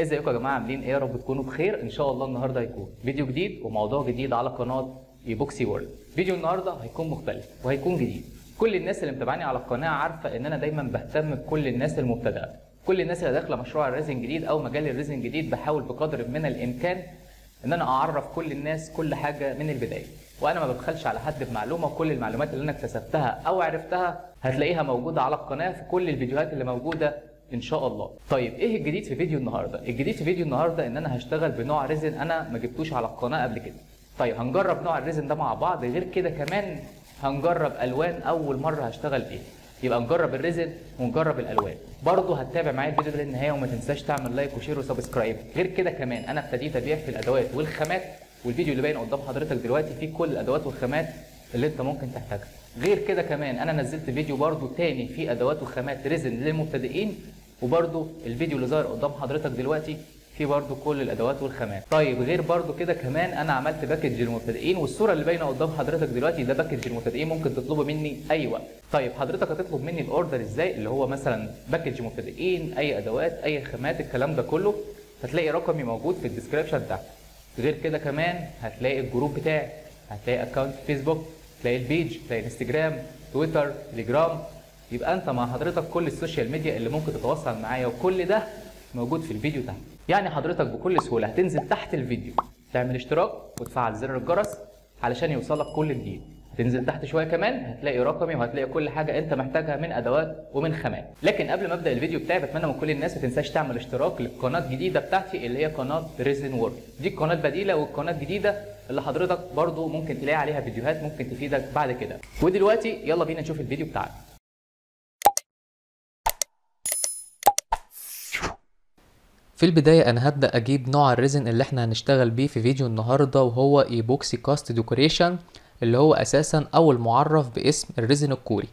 ازيكم يا جماعه عاملين ايه يا رب تكونوا بخير ان شاء الله النهارده هيكون فيديو جديد وموضوع جديد على قناه ايبوكسي وورلد فيديو النهارده هيكون مختلف وهيكون جديد كل الناس اللي متابعاني على القناه عارفه ان انا دايما بهتم بكل الناس المبتدئه كل الناس اللي داخله مشروع الريزن جديد او مجال الريزن جديد بحاول بقدر من الامكان ان انا اعرف كل الناس كل حاجه من البدايه وانا ما ببخلش على حد بمعلومه وكل المعلومات اللي انا اكتسبتها او عرفتها هتلاقيها موجوده على القناه في كل الفيديوهات اللي موجوده ان شاء الله طيب ايه الجديد في فيديو النهارده الجديد في فيديو النهارده ان انا هشتغل بنوع ريزن انا ما جبتوش على القناه قبل كده طيب هنجرب نوع الريزن ده مع بعض غير كده كمان هنجرب الوان اول مره هشتغل بيها يبقى نجرب الريزن ونجرب الالوان برضه هتتابع معايا الفيديو ده للنهايه وما تنساش تعمل لايك وشير وسبسكرايب غير كده كمان انا ابتديت ابيع في الادوات والخامات والفيديو اللي باين قدام حضرتك دلوقتي فيه كل الادوات والخامات اللي انت ممكن تحتاجها غير كده كمان انا نزلت فيديو برضو تاني في ادوات وخامات ريزن للمبتدئين وبرضو الفيديو اللي ظاهر قدام حضرتك دلوقتي في برضو كل الادوات والخامات طيب غير برضو كده كمان انا عملت باكج للمبتدئين والصوره اللي باينه قدام حضرتك دلوقتي ده باكج للمبتدئين ممكن تطلبه مني اي وقت طيب حضرتك هتطلب مني الاوردر ازاي اللي هو مثلا باكج مبتدئين اي ادوات اي خامات الكلام ده كله هتلاقي رقمي موجود في الديسكربشن تحت غير كده كمان هتلاقي الجروب بتاعي هتلاقي اكونت فيسبوك تلاقي البيج تلاقي انستجرام تويتر تليجرام يبقى انت مع حضرتك كل السوشيال ميديا اللي ممكن تتواصل معايا وكل ده موجود في الفيديو ده يعني حضرتك بكل سهوله هتنزل تحت الفيديو تعمل اشتراك وتفعل زر الجرس علشان يوصلك كل جديد هتنزل تحت شويه كمان هتلاقي رقمي وهتلاقي كل حاجه انت محتاجها من ادوات ومن خامات لكن قبل ما ابدا الفيديو بتاعي بتمنى من كل الناس ما تنساش تعمل اشتراك للقناه الجديده بتاعتي اللي هي قناه ريزن وورد دي قناه بديله والقناه الجديده اللي حضرتك برضو ممكن تلاقي عليها فيديوهات ممكن تفيدك بعد كده ودلوقتي يلا بينا نشوف الفيديو بتاعنا في البداية أنا هبدأ أجيب نوع الريزن اللي احنا هنشتغل بيه في فيديو النهاردة وهو ايبوكسي كاست ديكوريشن اللي هو أساسا أول معرف باسم الريزن الكوري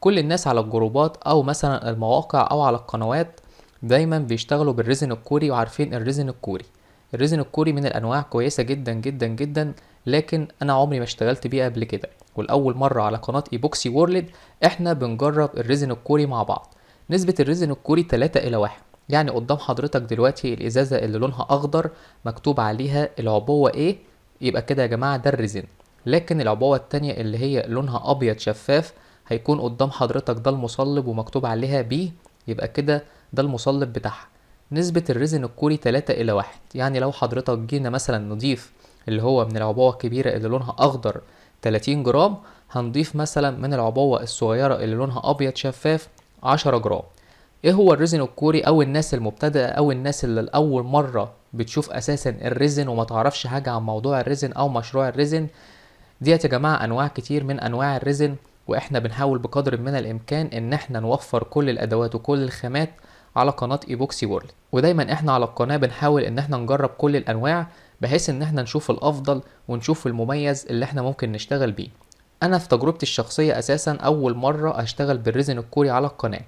كل الناس على الجروبات أو مثلا المواقع أو على القنوات دايما بيشتغلوا بالريزن الكوري وعارفين الريزن الكوري الريزن الكوري من الانواع كويسه جدا جدا جدا لكن انا عمري ما اشتغلت بيه قبل كده والاول مره على قناه ايبوكسي وورلد احنا بنجرب الريزن الكوري مع بعض نسبه الريزن الكوري 3 الى 1 يعني قدام حضرتك دلوقتي الازازه اللي لونها اخضر مكتوب عليها العبوه ايه يبقى كده يا جماعه ده الريزن لكن العبوه التانية اللي هي لونها ابيض شفاف هيكون قدام حضرتك ده المصلب ومكتوب عليها بي يبقى كده ده المصلب بتاعها نسبة الريزن الكوري 3 إلى 1 يعني لو حضرتك جينا مثلا نضيف اللي هو من العبوة الكبيرة اللي لونها أخضر 30 جرام هنضيف مثلا من العبوة الصغيرة اللي لونها أبيض شفاف 10 جرام ايه هو الريزن الكوري او الناس المبتدئه او الناس اللي لاول مره بتشوف اساسا الريزن وما تعرفش حاجه عن موضوع الريزن او مشروع الريزن ديت يا جماعه انواع كتير من انواع الريزن واحنا بنحاول بقدر من الامكان ان احنا نوفر كل الادوات وكل الخامات على قناه ايبوكسي وورلد ودايما احنا على القناه بنحاول ان احنا نجرب كل الانواع بحيث ان احنا نشوف الافضل ونشوف المميز اللي احنا ممكن نشتغل بيه انا في تجربتي الشخصيه اساسا اول مره اشتغل بالريزن الكوري على القناه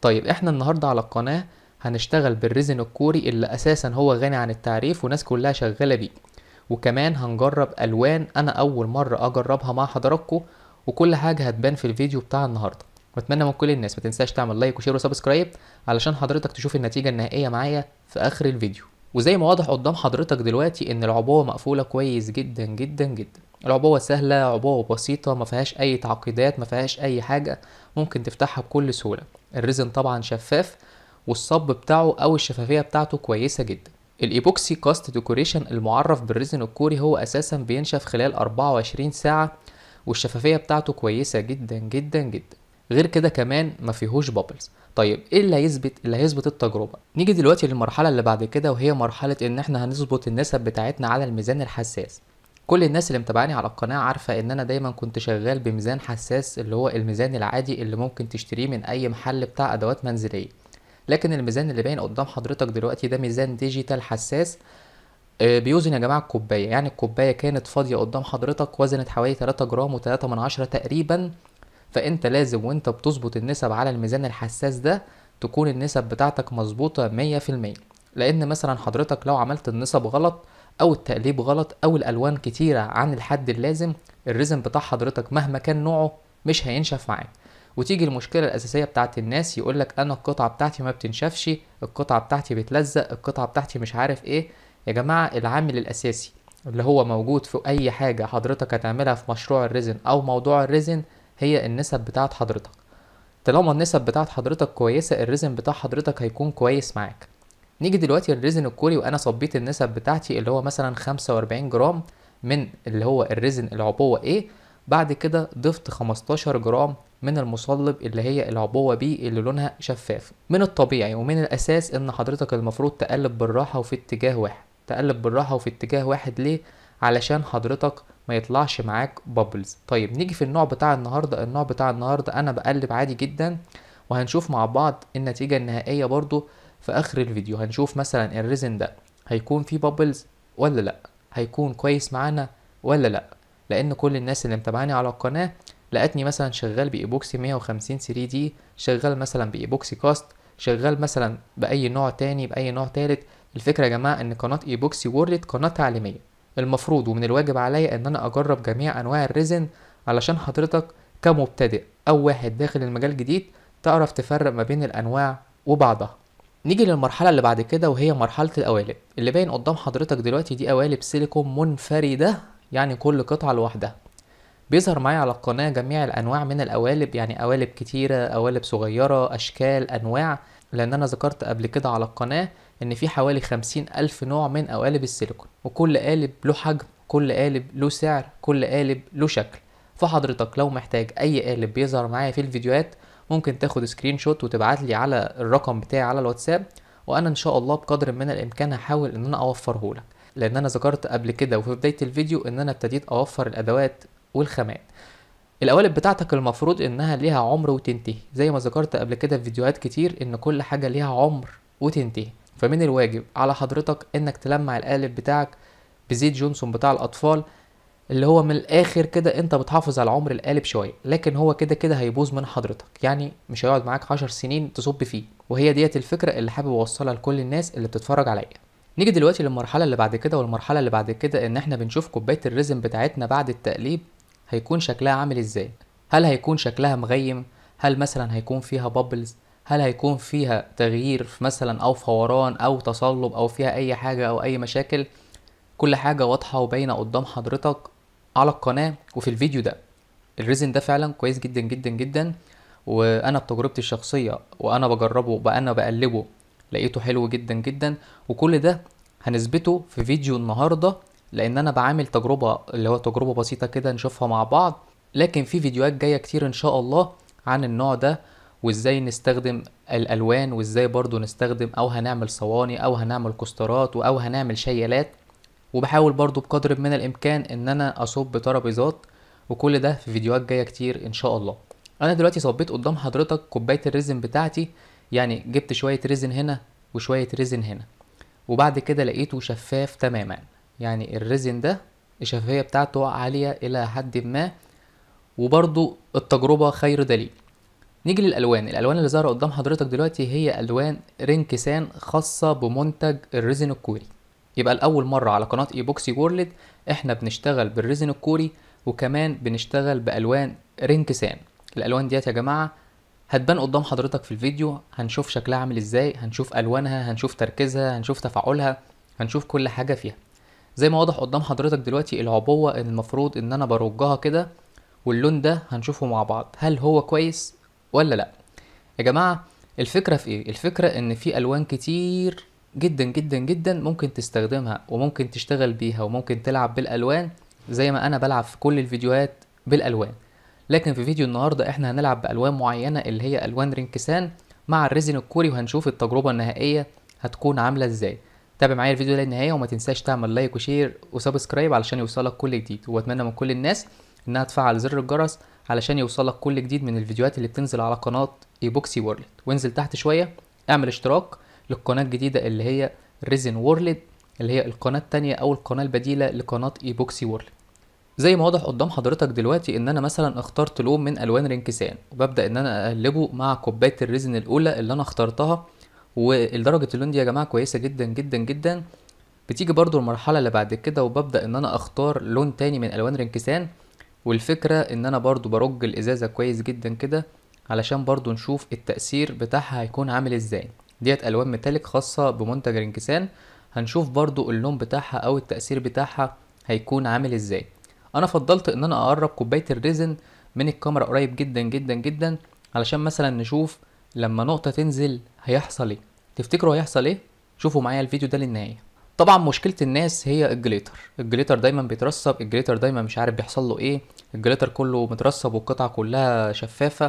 طيب احنا النهارده على القناه هنشتغل بالريزن الكوري اللي اساسا هو غني عن التعريف وناس كلها شغاله بيه وكمان هنجرب الوان انا اول مره اجربها مع حضراتكم وكل حاجه هتبان في الفيديو بتاع النهارده واتمنى من كل الناس ما تنساش تعمل لايك وشير وسبسكرايب علشان حضرتك تشوف النتيجه النهائيه معايا في اخر الفيديو وزي ما واضح قدام حضرتك دلوقتي ان العبوه مقفوله كويس جدا جدا جدا العبوه سهله عبوه بسيطه ما فيهاش اي تعقيدات ما فيهاش اي حاجه ممكن تفتحها بكل سهوله الريزن طبعا شفاف والصب بتاعه او الشفافيه بتاعته كويسه جدا الايبوكسي كاست ديكوريشن المعرف بالريزن الكوري هو اساسا بينشف خلال 24 ساعه والشفافيه بتاعته كويسه جدا جدا جدا غير كده كمان ما فيهوش بابلز طيب ايه اللي هيثبت اللي هيثبت التجربه نيجي دلوقتي للمرحله اللي بعد كده وهي مرحله ان احنا هنظبط النسب بتاعتنا على الميزان الحساس كل الناس اللي متابعاني على القناه عارفه ان انا دايما كنت شغال بميزان حساس اللي هو الميزان العادي اللي ممكن تشتريه من اي محل بتاع ادوات منزليه لكن الميزان اللي باين قدام حضرتك دلوقتي ده ميزان ديجيتال حساس آه، بيوزن يا جماعه الكوبايه يعني الكوبايه كانت فاضيه قدام حضرتك وزنت حوالي 3 جرام و3 من عشرة تقريبا فانت لازم وانت بتظبط النسب على الميزان الحساس ده تكون النسب بتاعتك مظبوطة مية في المية لان مثلا حضرتك لو عملت النسب غلط او التقليب غلط او الالوان كتيرة عن الحد اللازم الرزم بتاع حضرتك مهما كان نوعه مش هينشف معاك وتيجي المشكلة الأساسية بتاعت الناس يقولك أنا القطعة بتاعتي ما بتنشفش القطعة بتاعتي بتلزق القطعة بتاعتي مش عارف إيه يا جماعة العامل الأساسي اللي هو موجود في أي حاجة حضرتك هتعملها في مشروع الريزن أو موضوع الريزن هي النسب بتاعت حضرتك طالما النسب بتاعت حضرتك كويسه الريزن بتاع حضرتك هيكون كويس معاك نيجي دلوقتي للريزن الكوري وانا صبيت النسب بتاعتي اللي هو مثلا 45 جرام من اللي هو الريزن العبوه A بعد كده ضفت 15 جرام من المصلب اللي هي العبوه B اللي لونها شفاف من الطبيعي ومن الاساس ان حضرتك المفروض تقلب بالراحه وفي اتجاه واحد تقلب بالراحه وفي اتجاه واحد ليه علشان حضرتك ما يطلعش معاك بابلز طيب نيجي في النوع بتاع النهارده النوع بتاع النهارده انا بقلب عادي جدا وهنشوف مع بعض النتيجه النهائيه برضو في اخر الفيديو هنشوف مثلا الريزن ده هيكون فيه بابلز ولا لا هيكون كويس معانا ولا لا لان كل الناس اللي متابعاني على القناه لقتني مثلا شغال بايبوكسي 150 3 دي شغال مثلا بايبوكسي كاست شغال مثلا باي نوع تاني باي نوع تالت الفكره يا جماعه ان قناه ايبوكسي وورلد قناه تعليميه المفروض ومن الواجب عليا ان انا اجرب جميع انواع الريزن علشان حضرتك كمبتدئ او واحد داخل المجال جديد تعرف تفرق ما بين الانواع وبعضها نيجي للمرحلة اللي بعد كده وهي مرحلة القوالب اللي باين قدام حضرتك دلوقتي دي قوالب سيليكون منفردة يعني كل قطعة لوحدها بيظهر معايا على القناة جميع الأنواع من القوالب يعني قوالب كتيرة قوالب صغيرة أشكال أنواع لأن أنا ذكرت قبل كده على القناة ان في حوالي خمسين الف نوع من قوالب السيليكون وكل قالب له حجم كل قالب له سعر كل قالب له شكل فحضرتك لو محتاج اي قالب بيظهر معايا في الفيديوهات ممكن تاخد سكرين شوت وتبعت لي على الرقم بتاعي على الواتساب وانا ان شاء الله بقدر من الامكان هحاول ان انا اوفره لك لان انا ذكرت قبل كده وفي بدايه الفيديو ان انا ابتديت اوفر الادوات والخامات القوالب بتاعتك المفروض انها ليها عمر وتنتهي زي ما ذكرت قبل كده في فيديوهات كتير ان كل حاجه ليها عمر وتنتهي فمن الواجب على حضرتك انك تلمع القالب بتاعك بزيت جونسون بتاع الاطفال اللي هو من الاخر كده انت بتحافظ على عمر القالب شويه لكن هو كده كده هيبوظ من حضرتك يعني مش هيقعد معاك عشر سنين تصب فيه وهي ديت الفكره اللي حابب اوصلها لكل الناس اللي بتتفرج عليا نيجي دلوقتي للمرحله اللي بعد كده والمرحله اللي بعد كده ان احنا بنشوف كوبايه الريزم بتاعتنا بعد التقليب هيكون شكلها عامل ازاي هل هيكون شكلها مغيم هل مثلا هيكون فيها بابلز هل هيكون فيها تغيير مثلا او فوران او تصلب او فيها اي حاجه او اي مشاكل كل حاجه واضحه وباينه قدام حضرتك على القناه وفي الفيديو ده الريزن ده فعلا كويس جدا جدا جدا وانا بتجربتي الشخصيه وانا بجربه بقى انا بقلبه لقيته حلو جدا جدا وكل ده هنثبته في فيديو النهارده لان انا بعامل تجربه اللي هو تجربه بسيطه كده نشوفها مع بعض لكن في فيديوهات جايه كتير ان شاء الله عن النوع ده وازاي نستخدم الالوان وازاي برضو نستخدم او هنعمل صواني او هنعمل كوسترات او هنعمل شيلات وبحاول برضو بقدر من الامكان ان انا اصب ترابيزات وكل ده في فيديوهات جايه كتير ان شاء الله انا دلوقتي صبيت قدام حضرتك كوبايه الريزن بتاعتي يعني جبت شويه ريزن هنا وشويه ريزن هنا وبعد كده لقيته شفاف تماما يعني الريزن ده الشفافيه بتاعته عاليه الى حد ما وبرضو التجربه خير دليل نيجي للالوان الالوان اللي ظاهره قدام حضرتك دلوقتي هي الوان رينكسان خاصه بمنتج الريزن الكوري يبقى لاول مره على قناه اي بوكسي وورلد احنا بنشتغل بالريزن الكوري وكمان بنشتغل بالوان رينكسان الالوان ديت يا جماعه هتبان قدام حضرتك في الفيديو هنشوف شكلها عامل ازاي هنشوف الوانها هنشوف تركيزها هنشوف تفاعلها هنشوف كل حاجه فيها زي ما واضح قدام حضرتك دلوقتي العبوه المفروض ان انا برجها كده واللون ده هنشوفه مع بعض هل هو كويس ولا لا يا جماعه الفكره في ايه الفكره ان في الوان كتير جدا جدا جدا ممكن تستخدمها وممكن تشتغل بيها وممكن تلعب بالالوان زي ما انا بلعب في كل الفيديوهات بالالوان لكن في فيديو النهارده احنا هنلعب بالوان معينه اللي هي الوان رينكسان مع الريزن الكوري وهنشوف التجربه النهائيه هتكون عامله ازاي تابع معايا الفيديو للنهايه وما تنساش تعمل لايك وشير وسبسكرايب علشان يوصلك كل جديد واتمنى من كل الناس انها تفعل زر الجرس علشان يوصلك كل جديد من الفيديوهات اللي بتنزل على قناه ايبوكسي وورلد وانزل تحت شويه اعمل اشتراك للقناه الجديده اللي هي ريزن وورلد اللي هي القناه التانية او القناه البديله لقناه ايبوكسي وورلد زي ما واضح قدام حضرتك دلوقتي ان انا مثلا اخترت لون من الوان رنكسان وببدا ان انا اقلبه مع كوبايه الريزن الاولى اللي انا اخترتها ولدرجه اللون دي يا جماعه كويسه جدا جدا جدا بتيجي برضو المرحله اللي بعد كده وببدا ان انا اختار لون تاني من الوان رنكسان والفكرة ان انا برضو برج الازازة كويس جدا كده علشان برضو نشوف التأثير بتاعها هيكون عامل ازاي ديت الوان ميتاليك خاصة بمنتج رنكسان هنشوف برضو اللون بتاعها او التأثير بتاعها هيكون عامل ازاي انا فضلت ان انا اقرب كوباية الريزن من الكاميرا قريب جدا جدا جدا علشان مثلا نشوف لما نقطة تنزل هيحصل ايه تفتكروا هيحصل ايه شوفوا معايا الفيديو ده للنهاية طبعا مشكله الناس هي الجليتر الجليتر دايما بيترسب الجليتر دايما مش عارف بيحصل له ايه الجليتر كله مترسب والقطعه كلها شفافه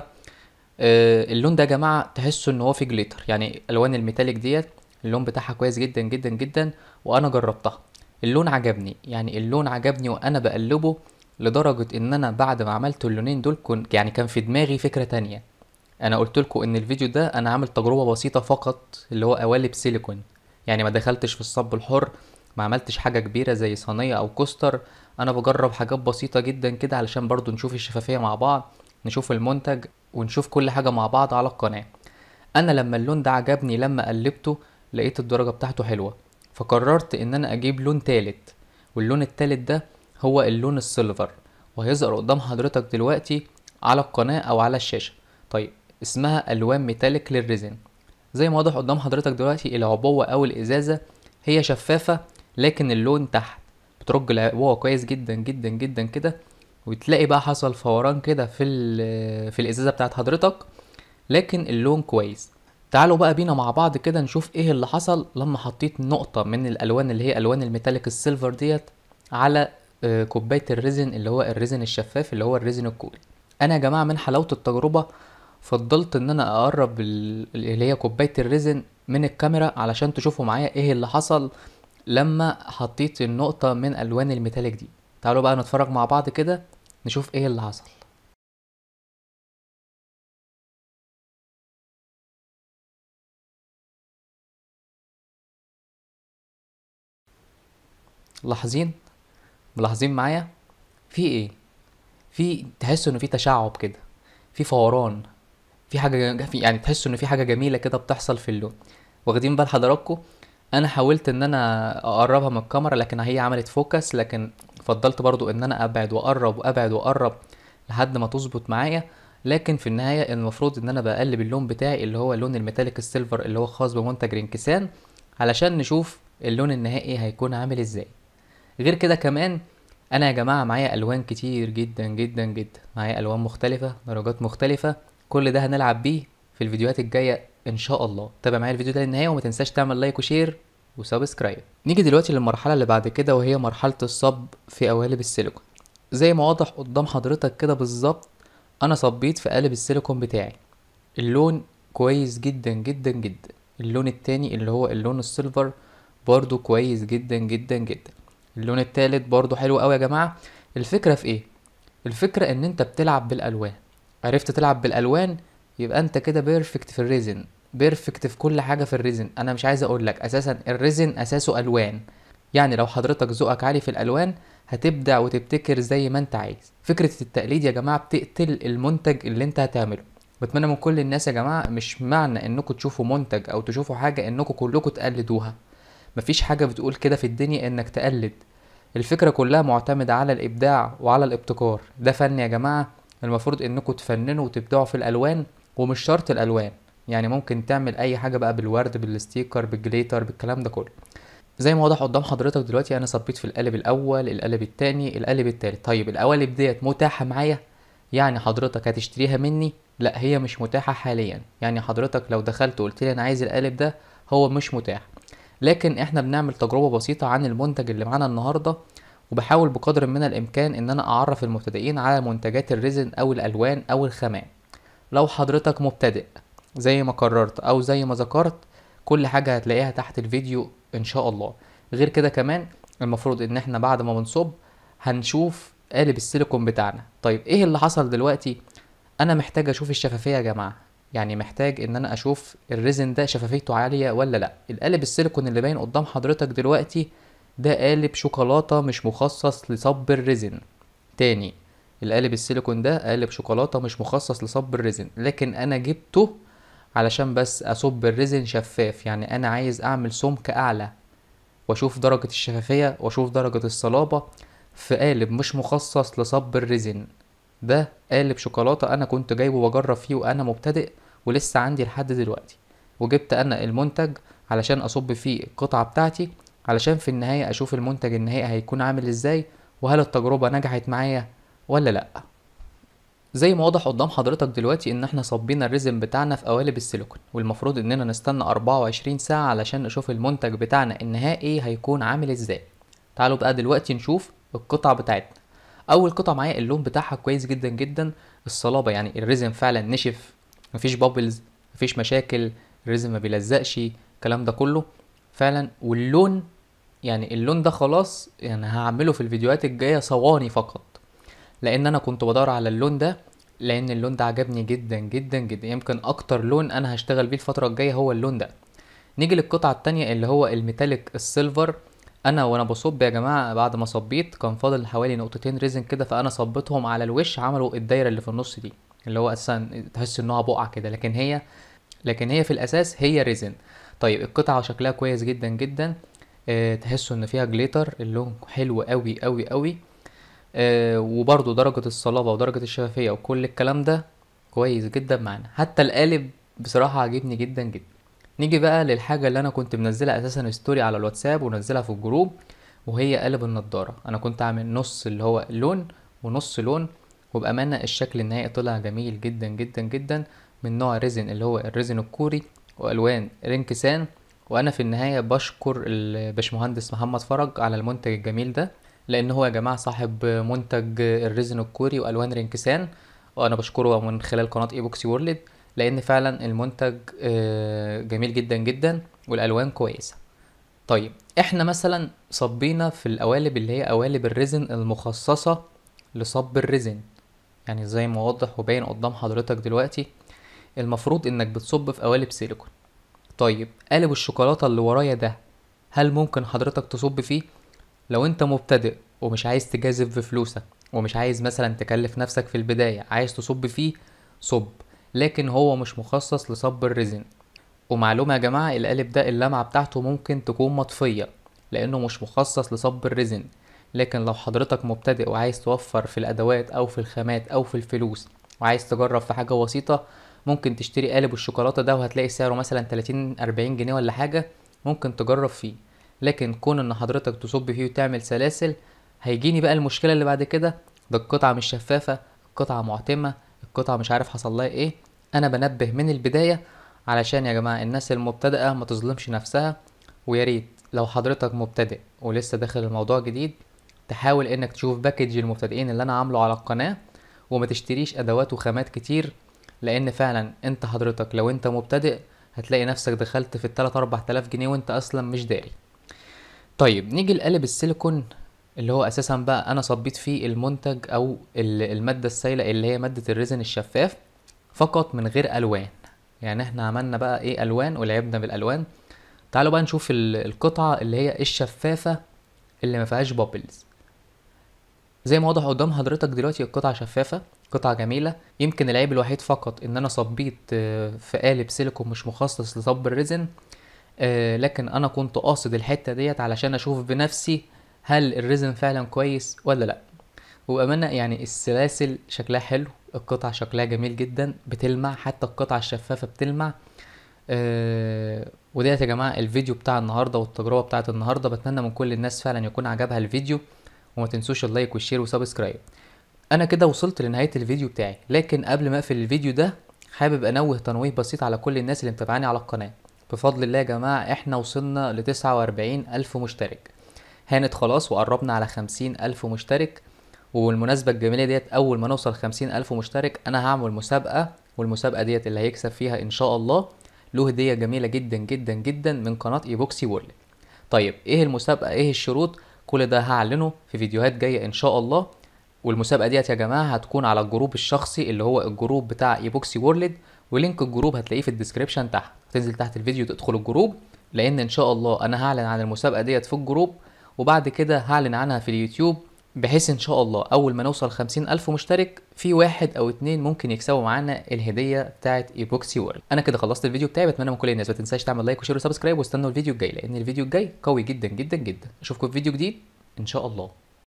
آه، اللون ده يا جماعه تحسه ان هو في جليتر يعني الوان الميتاليك ديت اللون بتاعها كويس جدا جدا جدا وانا جربتها اللون عجبني يعني اللون عجبني وانا بقلبه لدرجه ان انا بعد ما عملت اللونين دول كنت يعني كان في دماغي فكره تانية انا قلت لكم ان الفيديو ده انا عامل تجربه بسيطه فقط اللي هو قوالب سيليكون يعني ما دخلتش في الصب الحر ما عملتش حاجة كبيرة زي صينية أو كوستر أنا بجرب حاجات بسيطة جدا كده علشان برضو نشوف الشفافية مع بعض نشوف المنتج ونشوف كل حاجة مع بعض على القناة أنا لما اللون ده عجبني لما قلبته لقيت الدرجة بتاعته حلوة فقررت إن أنا أجيب لون تالت واللون التالت ده هو اللون السيلفر وهيظهر قدام حضرتك دلوقتي على القناة أو على الشاشة طيب اسمها ألوان ميتاليك للريزين زي ما واضح قدام حضرتك دلوقتي العبوة أو الإزازة هي شفافة لكن اللون تحت بترج العبوة كويس جدا جدا جدا كده وتلاقي بقى حصل فوران كده في في الإزازة بتاعت حضرتك لكن اللون كويس تعالوا بقى بينا مع بعض كده نشوف ايه اللي حصل لما حطيت نقطة من الألوان اللي هي ألوان الميتاليك السيلفر ديت على آه، كوباية الريزن اللي هو الريزن الشفاف اللي هو الريزن الكوري أنا يا جماعة من حلاوة التجربة فضلت ان انا اقرب اللي هي كوبايه الريزن من الكاميرا علشان تشوفوا معايا ايه اللي حصل لما حطيت النقطه من الوان الميتاليك دي تعالوا بقى نتفرج مع بعض كده نشوف ايه اللي حصل ملاحظين ملاحظين معايا في ايه في تحس انه في تشعب كده في فوران في حاجه في يعني تحسوا ان في حاجه جميله كده بتحصل في اللون واخدين بال حضراتكم انا حاولت ان انا اقربها من الكاميرا لكن هي عملت فوكس لكن فضلت برضو ان انا ابعد واقرب وابعد واقرب لحد ما تظبط معايا لكن في النهايه المفروض ان انا بقلب اللون بتاعي اللي هو اللون الميتاليك السيلفر اللي هو خاص بمنتج رينكسان علشان نشوف اللون النهائي هيكون عامل ازاي غير كده كمان انا يا جماعه معايا الوان كتير جدا جدا جدا معايا الوان مختلفه درجات مختلفه كل ده هنلعب بيه في الفيديوهات الجايه ان شاء الله تابع معايا الفيديو ده للنهايه وما تنساش تعمل لايك وشير وسبسكرايب نيجي دلوقتي للمرحله اللي بعد كده وهي مرحله الصب في قوالب السيليكون زي ما واضح قدام حضرتك كده بالظبط انا صبيت في قالب السيليكون بتاعي اللون كويس جدا جدا جدا اللون التاني اللي هو اللون السيلفر برضو كويس جدا جدا جدا اللون التالت برضو حلو قوي يا جماعه الفكره في ايه الفكره ان انت بتلعب بالالوان عرفت تلعب بالالوان يبقى انت كده بيرفكت في الريزن بيرفكت في كل حاجه في الريزن انا مش عايز اقول لك اساسا الريزن اساسه الوان يعني لو حضرتك ذوقك عالي في الالوان هتبدع وتبتكر زي ما انت عايز فكره التقليد يا جماعه بتقتل المنتج اللي انت هتعمله بتمنى من كل الناس يا جماعه مش معنى انكم تشوفوا منتج او تشوفوا حاجه انكم كلكم تقلدوها مفيش حاجه بتقول كده في الدنيا انك تقلد الفكره كلها معتمده على الابداع وعلى الابتكار ده فن يا جماعه المفروض انكم تفننوا وتبدعوا في الالوان ومش شرط الالوان يعني ممكن تعمل اي حاجه بقى بالورد بالستيكر بالجليتر بالكلام ده كله زي ما واضح قدام حضرتك دلوقتي انا صبيت في القالب الاول القالب التاني القالب التالت طيب القوالب ديت متاحه معايا يعني حضرتك هتشتريها مني لا هي مش متاحه حاليا يعني حضرتك لو دخلت وقلت لي انا عايز القالب ده هو مش متاح لكن احنا بنعمل تجربه بسيطه عن المنتج اللي معانا النهارده وبحاول بقدر من الامكان ان انا اعرف المبتدئين على منتجات الريزن او الالوان او الخامات لو حضرتك مبتدئ زي ما قررت او زي ما ذكرت كل حاجه هتلاقيها تحت الفيديو ان شاء الله غير كده كمان المفروض ان احنا بعد ما بنصب هنشوف قالب السيليكون بتاعنا طيب ايه اللي حصل دلوقتي انا محتاج اشوف الشفافيه يا جماعه يعني محتاج ان انا اشوف الريزن ده شفافيته عاليه ولا لا القالب السيليكون اللي باين قدام حضرتك دلوقتي ده قالب شوكولاتة مش مخصص لصب الريزن تاني القالب السيليكون ده قالب شوكولاتة مش مخصص لصب الريزن لكن أنا جبته علشان بس أصب الريزن شفاف يعني أنا عايز أعمل سمك أعلى وأشوف درجة الشفافية وأشوف درجة الصلابة في قالب مش مخصص لصب الريزن ده قالب شوكولاتة أنا كنت جايبه وأجرب فيه وأنا مبتدئ ولسه عندي لحد دلوقتي وجبت أنا المنتج علشان أصب فيه القطعة بتاعتي علشان في النهاية أشوف المنتج النهائي هيكون عامل إزاي وهل التجربة نجحت معايا ولا لأ زي ما واضح قدام حضرتك دلوقتي ان احنا صبينا الريزم بتاعنا في قوالب السيليكون والمفروض اننا نستنى 24 ساعة علشان نشوف المنتج بتاعنا النهائي هيكون عامل ازاي تعالوا بقى دلوقتي نشوف القطع بتاعتنا اول قطعة معايا اللون بتاعها كويس جدا جدا الصلابة يعني الريزم فعلا نشف مفيش بابلز مفيش مشاكل الريزم ما بيلزقش الكلام ده كله فعلا واللون يعني اللون ده خلاص يعني هعمله في الفيديوهات الجايه صواني فقط لان انا كنت بدور على اللون ده لان اللون ده عجبني جدا جدا جدا يمكن اكتر لون انا هشتغل بيه الفتره الجايه هو اللون ده نيجي للقطعه التانية اللي هو الميتاليك السيلفر انا وانا بصب يا جماعه بعد ما صبيت كان فاضل حوالي نقطتين ريزن كده فانا صبيتهم على الوش عملوا الدايره اللي في النص دي اللي هو اساسا تحس انها بقعه كده لكن هي لكن هي في الاساس هي ريزن طيب القطعه شكلها كويس جدا جدا آه تحسوا ان فيها جليتر اللون حلو قوي قوي قوي آه وبرضو درجه الصلابه ودرجه الشفافيه وكل الكلام ده كويس جدا معانا حتى القالب بصراحه عجبني جدا جدا نيجي بقى للحاجه اللي انا كنت منزلها اساسا ستوري على الواتساب ونزلها في الجروب وهي قالب النضاره انا كنت عامل نص اللي هو لون ونص لون وبامانه الشكل النهائي طلع جميل جدا جدا جدا من نوع ريزن اللي هو الريزن الكوري والوان رينكسان وانا في النهايه بشكر الباشمهندس محمد فرج على المنتج الجميل ده لان هو يا جماعه صاحب منتج الريزن الكوري والوان رينكسان وانا بشكره من خلال قناه اي بوكسي وورلد لان فعلا المنتج آه، جميل جدا جدا والالوان كويسه طيب احنا مثلا صبينا في القوالب اللي هي قوالب الريزن المخصصه لصب الريزن يعني زي ما واضح وباين قدام حضرتك دلوقتي المفروض انك بتصب في قوالب سيليكون طيب قالب الشوكولاته اللي ورايا ده هل ممكن حضرتك تصب فيه لو انت مبتدئ ومش عايز تجازف في فلوسك ومش عايز مثلا تكلف نفسك في البدايه عايز تصب فيه صب لكن هو مش مخصص لصب الريزن ومعلومه يا جماعه القالب ده اللمعه بتاعته ممكن تكون مطفيه لانه مش مخصص لصب الريزن لكن لو حضرتك مبتدئ وعايز توفر في الادوات او في الخامات او في الفلوس وعايز تجرب في حاجه بسيطه ممكن تشتري قالب الشوكولاته ده وهتلاقي سعره مثلا 30 40 جنيه ولا حاجه ممكن تجرب فيه لكن كون ان حضرتك تصب فيه وتعمل سلاسل هيجيني بقى المشكله اللي بعد كده ده القطعه مش شفافه القطعه معتمه القطعه مش عارف حصل لها ايه انا بنبه من البدايه علشان يا جماعه الناس المبتدئه ما تظلمش نفسها وياريت لو حضرتك مبتدئ ولسه داخل الموضوع جديد تحاول انك تشوف باكج المبتدئين اللي انا عامله على القناه وما تشتريش ادوات وخامات كتير لان فعلا انت حضرتك لو انت مبتدئ هتلاقي نفسك دخلت في التلات اربع تلاف جنيه وانت اصلا مش داري طيب نيجي لقالب السيليكون اللي هو اساسا بقى انا صبيت فيه المنتج او المادة السائلة اللي هي مادة الريزن الشفاف فقط من غير الوان يعني احنا عملنا بقى ايه الوان ولعبنا بالالوان تعالوا بقى نشوف القطعة اللي هي الشفافة اللي ما فيهاش بابلز زي ما واضح قدام حضرتك دلوقتي القطعة شفافة قطعة جميلة يمكن العيب الوحيد فقط ان انا صبيت آه، في قالب سيليكون مش مخصص لصب الريزن آه، لكن انا كنت قاصد الحتة ديت علشان اشوف بنفسي هل الريزن فعلا كويس ولا لا وبأمانة يعني السلاسل شكلها حلو القطعة شكلها جميل جدا بتلمع حتى القطعة الشفافة بتلمع آه، وديت يا جماعة الفيديو بتاع النهاردة والتجربة بتاعت النهاردة بتمنى من كل الناس فعلا يكون عجبها الفيديو وما تنسوش اللايك والشير وسبسكرايب انا كده وصلت لنهايه الفيديو بتاعي لكن قبل ما اقفل الفيديو ده حابب انوه تنويه بسيط على كل الناس اللي متابعاني على القناه بفضل الله يا جماعه احنا وصلنا ل 49 الف مشترك هانت خلاص وقربنا على 50 الف مشترك وبالمناسبه الجميله ديت اول ما نوصل 50 الف مشترك انا هعمل مسابقه والمسابقه ديت اللي هيكسب فيها ان شاء الله له هديه جميله جدا جدا جدا من قناه ايبوكسي وورلد طيب ايه المسابقه ايه الشروط كل ده هعلنه في فيديوهات جايه ان شاء الله والمسابقه ديت يا جماعه هتكون على الجروب الشخصي اللي هو الجروب بتاع ايبوكسي وورلد ولينك الجروب هتلاقيه في الديسكريبشن تحت هتنزل تحت الفيديو تدخل الجروب لان ان شاء الله انا هعلن عن المسابقه ديت في الجروب وبعد كده هعلن عنها في اليوتيوب بحيث ان شاء الله اول ما نوصل خمسين الف مشترك في واحد او اتنين ممكن يكسبوا معانا الهديه بتاعت ايبوكسي وورلد انا كده خلصت الفيديو بتاعي بتمنى من كل الناس ما تنساش تعمل لايك وشير وسبسكرايب واستنوا الفيديو الجاي لان الفيديو الجاي قوي جدا جدا جدا اشوفكم في فيديو جديد ان شاء الله